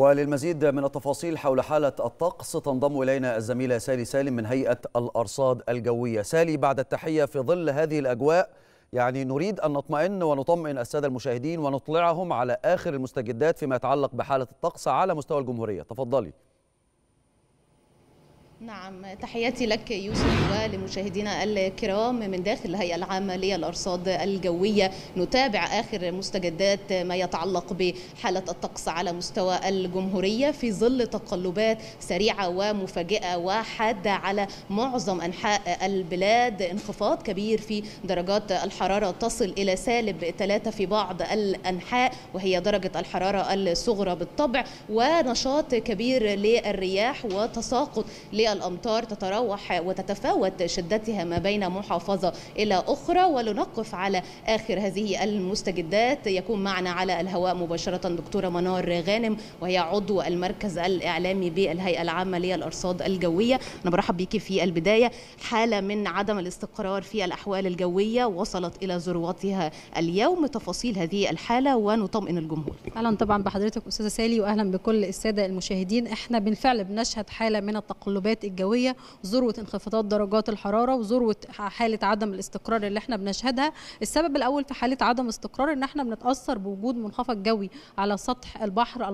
وللمزيد من التفاصيل حول حالة الطقس تنضم إلينا الزميلة سالي سالم من هيئة الأرصاد الجوية سالي بعد التحية في ظل هذه الأجواء يعني نريد أن نطمئن ونطمئن السادة المشاهدين ونطلعهم على آخر المستجدات فيما يتعلق بحالة الطقس على مستوى الجمهورية تفضلي نعم تحياتي لك يوسف ولمشاهدينا الكرام من داخل الهيئة العامة للأرصاد الجوية نتابع آخر مستجدات ما يتعلق بحالة الطقس على مستوى الجمهورية في ظل تقلبات سريعة ومفاجئة وحادة على معظم أنحاء البلاد انخفاض كبير في درجات الحرارة تصل إلى سالب ثلاثة في بعض الأنحاء وهي درجة الحرارة الصغرى بالطبع ونشاط كبير للرياح وتساقط الأمطار تتراوح وتتفاوت شدتها ما بين محافظة إلى أخرى ولنقف على آخر هذه المستجدات يكون معنا على الهواء مباشرة دكتورة منار غانم وهي عضو المركز الإعلامي بالهيئة العامة للأرصاد الجوية أنا برحب بك في البداية حالة من عدم الاستقرار في الأحوال الجوية وصلت إلى ذروتها اليوم تفاصيل هذه الحالة ونطمئن الجمهور أهلا طبعا بحضرتك أستاذة سالي وأهلا بكل السادة المشاهدين احنا بالفعل بنشهد حالة من التقلبات الحالات الجويه ذروه انخفاضات درجات الحراره وذروه حاله عدم الاستقرار اللي احنا بنشهدها السبب الاول في حاله عدم استقرار ان احنا بنتاثر بوجود منخفض جوي على سطح البحر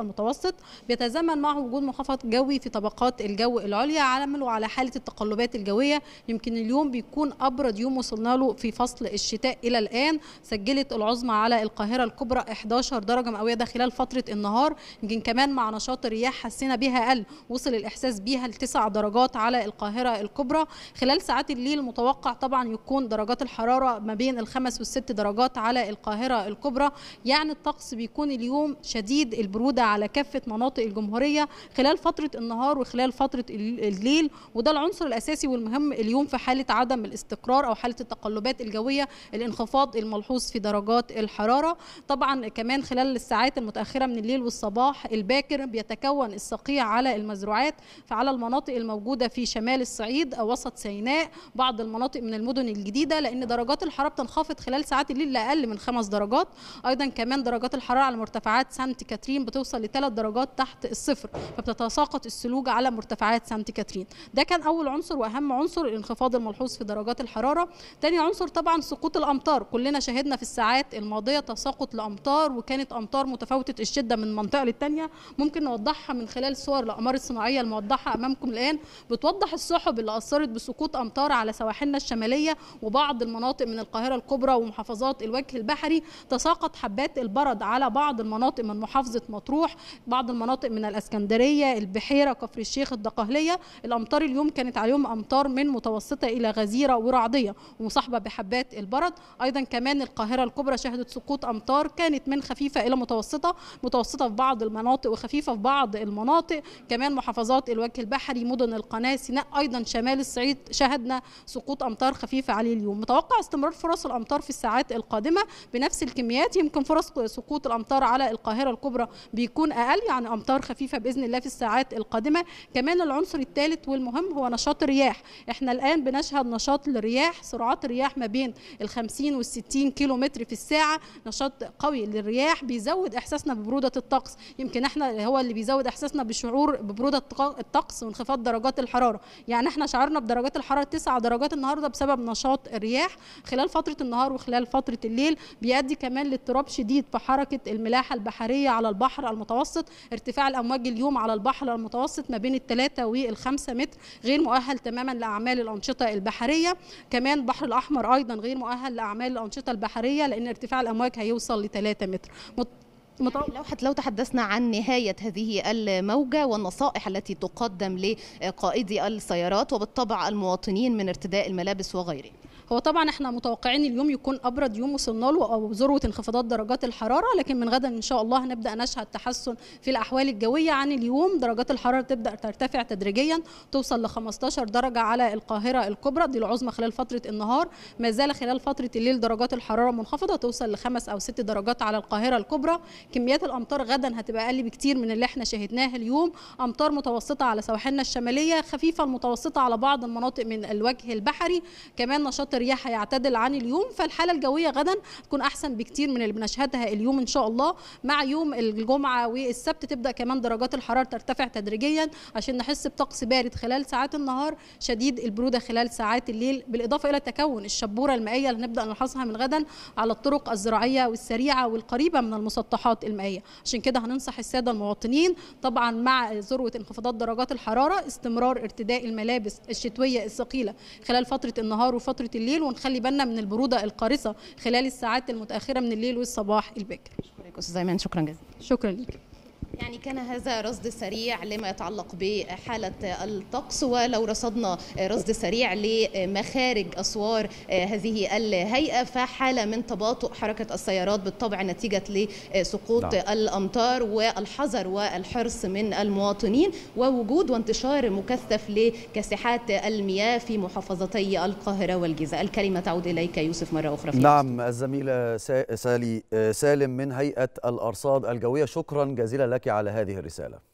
المتوسط بيتزامن مع وجود منخفض جوي في طبقات الجو العليا عملوا على حاله التقلبات الجويه يمكن اليوم بيكون ابرد يوم وصلنا له في فصل الشتاء الى الان سجلت العظمى على القاهره الكبرى 11 درجه مئويه ده خلال فتره النهار يمكن كمان مع نشاط الرياح حسينا بيها قل وصل الاحساس بيها ل تسع درجات على القاهرة الكبرى خلال ساعات الليل متوقع طبعا يكون درجات الحرارة ما بين الخمس والست درجات على القاهرة الكبرى يعني الطقس بيكون اليوم شديد البرودة على كافة مناطق الجمهورية خلال فترة النهار وخلال فترة الليل وده العنصر الأساسي والمهم اليوم في حالة عدم الاستقرار أو حالة التقلبات الجوية الانخفاض الملحوظ في درجات الحرارة طبعا كمان خلال الساعات المتأخرة من الليل والصباح الباكر بيتكون الصقيع على المزروعات فعلى المناطق المناطق الموجوده في شمال الصعيد او وسط سيناء بعض المناطق من المدن الجديده لان درجات الحراره بتنخفض خلال ساعات الليل لاقل من خمس درجات ايضا كمان درجات الحراره على مرتفعات سانت كاترين بتوصل لثلاث درجات تحت الصفر فبتتساقط الثلوج على مرتفعات سانت كاترين ده كان اول عنصر واهم عنصر الانخفاض الملحوظ في درجات الحراره تاني عنصر طبعا سقوط الامطار كلنا شاهدنا في الساعات الماضيه تساقط الامطار وكانت امطار متفاوته الشده من منطقه للتانيه ممكن نوضحها من خلال صور الاقمار الصناعيه الموضحه امامكم لكم الآن بتوضح السحب اللي أثرت بسقوط أمطار على سواحلنا الشمالية وبعض المناطق من القاهرة الكبرى ومحافظات الوجه البحري تساقط حبات البرد على بعض المناطق من محافظة مطروح بعض المناطق من الإسكندرية البحيرة كفر الشيخ الدقهلية الأمطار اليوم كانت عليهم أمطار من متوسطة إلى غزيرة ورعدية ومصاحبة بحبات البرد أيضا كمان القاهرة الكبرى شهدت سقوط أمطار كانت من خفيفة إلى متوسطة متوسطة في بعض المناطق وخفيفة في بعض المناطق كمان محافظات الوجه البحري ساحلي مدن القناة سيناء أيضا شمال الصعيد شهدنا سقوط أمطار خفيفة عليه اليوم متوقع استمرار فرص الأمطار في الساعات القادمة بنفس الكميات يمكن فرص سقوط الأمطار على القاهرة الكبرى بيكون أقل يعني أمطار خفيفة بإذن الله في الساعات القادمة كمان العنصر الثالث والمهم هو نشاط الرياح احنا الآن بنشهد نشاط للرياح سرعات الرياح ما بين ال 50 وال 60 كيلو متر في الساعة نشاط قوي للرياح بيزود إحساسنا ببرودة الطقس يمكن احنا هو اللي بيزود إحساسنا بشعور ببرودة الطقس انخفاض درجات الحراره يعني احنا شعرنا بدرجات الحراره 9 درجات النهارده بسبب نشاط الرياح خلال فتره النهار وخلال فتره الليل بيؤدي كمان لاضطراب شديد في حركه الملاحه البحريه على البحر المتوسط ارتفاع الامواج اليوم على البحر المتوسط ما بين الثلاثة والخمسة متر غير مؤهل تماما لاعمال الانشطه البحريه كمان البحر الاحمر ايضا غير مؤهل لاعمال الانشطه البحريه لان ارتفاع الامواج هيوصل ل 3 متر مطو... يعني لو لو تحدثنا عن نهايه هذه الموجه والنصائح التي تقدم لقائدي السيارات وبالطبع المواطنين من ارتداء الملابس وغيره هو طبعا احنا متوقعين اليوم يكون ابرد يوم وصلنا له او ذروه انخفاضات درجات الحراره لكن من غدا ان شاء الله هنبدا نشهد تحسن في الاحوال الجويه عن اليوم درجات الحراره تبدا ترتفع تدريجيا توصل ل 15 درجه على القاهره الكبرى دي العظمى خلال فتره النهار ما زال خلال فتره الليل درجات الحراره منخفضه توصل لخمس او ست درجات على القاهره الكبرى كميات الامطار غدا هتبقى اقل بكتير من اللي احنا شهدناه اليوم امطار متوسطه على سواحلنا الشماليه خفيفه المتوسطه على بعض المناطق من الوجه البحري كمان نشاط الرياح هيعتدل عن اليوم فالحاله الجويه غدا تكون احسن بكتير من اللي بنشهدها اليوم ان شاء الله مع يوم الجمعه والسبت تبدا كمان درجات الحراره ترتفع تدريجيا عشان نحس بطقس بارد خلال ساعات النهار شديد البروده خلال ساعات الليل بالاضافه الى تكون الشبوره المائيه اللي هنبدا نلاحظها من غدا على الطرق الزراعيه والسريعه والقريبه من المسطحات المائيه عشان كده هننصح الساده المواطنين طبعا مع ذروه انخفاضات درجات الحراره استمرار ارتداء الملابس الشتويه الثقيله خلال فتره النهار وفتره الليل الليل ونخلي بالنا من البروده القارصه خلال الساعات المتاخره من الليل والصباح الباكر شكرا استاذ ايمن شكرا جزيلا شكرا لك يعني كان هذا رصد سريع لما يتعلق بحالة الطقس ولو رصدنا رصد سريع لمخارج أسوار هذه الهيئة فحالة من تباطؤ حركة السيارات بالطبع نتيجة لسقوط لا. نعم. الأمطار والحذر والحرص من المواطنين ووجود وانتشار مكثف لكاسحات المياه في محافظتي القاهرة والجيزة الكلمة تعود إليك يوسف مرة أخرى في نعم الزميلة سالي آه، سالم من هيئة الأرصاد الجوية شكرا جزيلا لك على هذه الرسالة